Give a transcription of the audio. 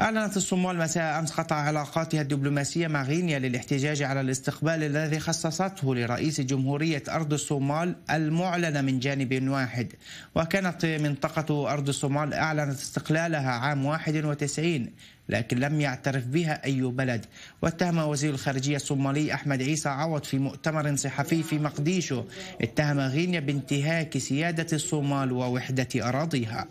أعلنت الصومال مساء أمس قطع علاقاتها الدبلوماسية مع غينيا للاحتجاج على الاستقبال الذي خصصته لرئيس جمهورية أرض الصومال المعلنة من جانب واحد وكانت منطقة أرض الصومال أعلنت استقلالها عام 91 لكن لم يعترف بها أي بلد واتهم وزير الخارجية الصومالي أحمد عيسى عوض في مؤتمر صحفي في مقديشو اتهم غينيا بانتهاك سيادة الصومال ووحدة أراضيها